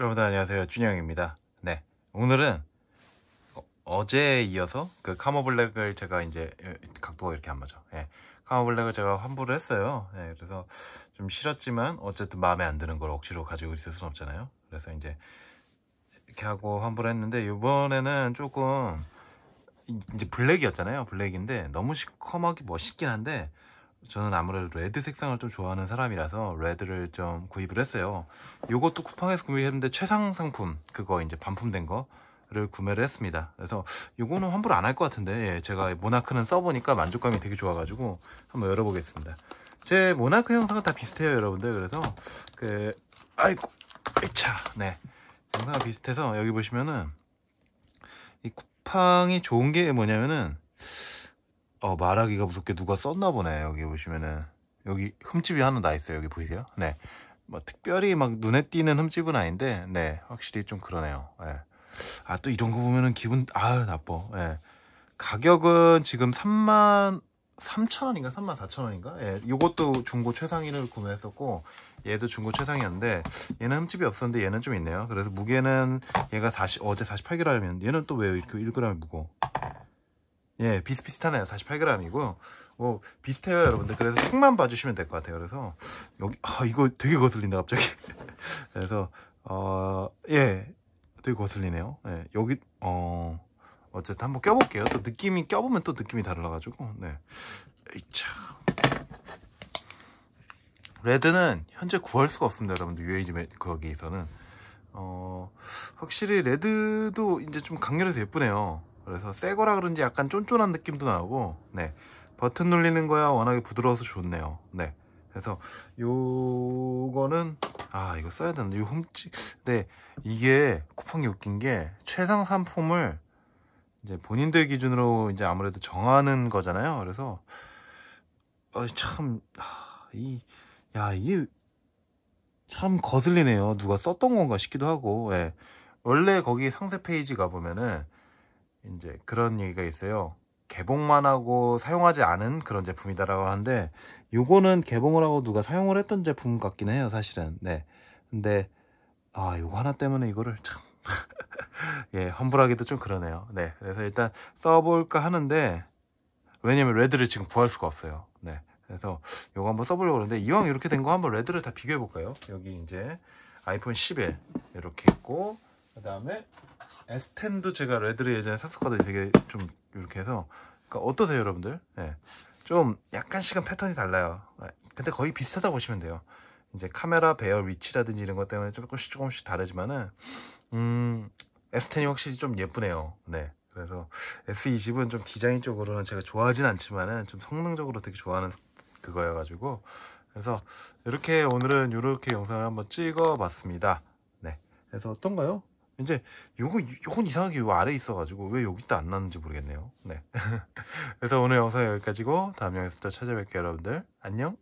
여러분 들 안녕하세요 준영입니다 네 오늘은 어, 제에 이어서 그 카모블랙을 제가 이제 예, 각도가 이렇게 안 맞아 예. 카모블랙을 제가 환불을 했어요 예, 그래서 좀 싫었지만 어쨌든 마음에 안 드는 걸 억지로 가지고 있을 순 없잖아요 그래서 이제 이렇게 하고 환불을 했는데 이번에는 조금 이제 블랙이었잖아요 블랙인데 너무 시커멓게 멋있긴 한데 저는 아무래도 레드 색상을 좀 좋아하는 사람이라서 레드를 좀 구입을 했어요 이것도 쿠팡에서 구매했는데 최상 상품 그거 이제 반품된 거를 구매를 했습니다 그래서 이거는 환불 안 할 것 같은데 예, 제가 모나크는 써보니까 만족감이 되게 좋아가지고 한번 열어보겠습니다 제 모나크 영상은 다 비슷해요 여러분들 그래서 그 아이고 이차 네 영상과 비슷해서 여기 보시면은 이 쿠팡이 좋은 게 뭐냐면은 어, 말하기가 무섭게 누가 썼나 보네. 여기 보시면은 여기 흠집이 하나 나 있어요. 여기 보이세요? 네. 뭐 특별히 막 눈에 띄는 흠집은 아닌데 네. 확실히 좀 그러네요. 네. 아, 또 이런 거 보면은 기분 아, 나빠. 네. 가격은 지금 3만 3,000원인가 34,000원인가? 예, 요것도 중고 최상위를 구매했었고 얘도 중고 최상이었는데 얘는 흠집이 없었는데 얘는 좀 있네요. 그래서 무게는 얘가 40 어제 4 8 g 이었는 얘는 또 왜 이렇게 1g이 무거워? 예, 비슷비슷하네요. 48g이고. 뭐 비슷해요, 여러분들. 그래서 색만 봐주시면 될 것 같아요. 그래서 여기 아, 이거 되게 거슬린다, 갑자기. 그래서 어, 예. 되게 거슬리네요. 예. 여기 어 어쨌든 한번 껴 볼게요. 또 느낌이 껴 보면 또 느낌이 달라 가지고. 네. 레드는 현재 구할 수가 없습니다, 여러분들. UAG 거기에서는. 어, 확실히 레드도 이제 좀 강렬해서 예쁘네요. 그래서 새 거라 그런지 약간 쫀쫀한 느낌도 나고 네 버튼 눌리는 거야 워낙에 부드러워서 좋네요 네 그래서 요거는 아 이거 써야 되는데 요 홈치 네 이게 쿠팡이 웃긴 게 최상 상품을 이제 본인들 기준으로 이제 아무래도 정하는 거잖아요 그래서 아, 참이야 아, 이게 참 거슬리네요 누가 썼던 건가 싶기도 하고 예 원래 거기 상세 페이지 가보면은 이제 그런 얘기가 있어요. 개봉만 하고 사용하지 않은 그런 제품이다라고 하는데 요거는 개봉을 하고 누가 사용을 했던 제품 같긴 해요 사실은 네 근데 아 요거 하나 때문에 이거를 참 예, 환불하기도 좀 그러네요 네 그래서 일단 써볼까 하는데 왜냐면 레드를 지금 구할 수가 없어요 네 그래서 요거 한번 써보려고 하는데 이왕 이렇게 된 거 한번 레드를 다 비교해 볼까요 여기 이제 아이폰 11 이렇게 있고 그 다음에 S10도 제가 레드를 예전에 샀었거든요. 되게 좀 이렇게 해서 그러니까 어떠세요, 여러분들? 네. 좀 약간씩은 패턴이 달라요. 네. 근데 거의 비슷하다고 보시면 돼요. 이제 카메라 배열 위치라든지 이런 것 때문에 조금씩 조금씩 다르지만은 음, S10이 확실히 좀 예쁘네요. 네. 그래서 S20은 좀 디자인 쪽으로는 제가 좋아하진 않지만은 좀 성능적으로 되게 좋아하는 그거여 가지고 그래서 이렇게 오늘은 이렇게 영상을 한번 찍어 봤습니다. 네. 그래서 어떤가요? 이제 요거 요건 이상하게 요 아래 있어가지고 왜 여기다 안 나는지 모르겠네요. 네. 그래서 오늘 영상 여기까지고 다음 영상에서 또 찾아뵐게요, 여러분들. 안녕.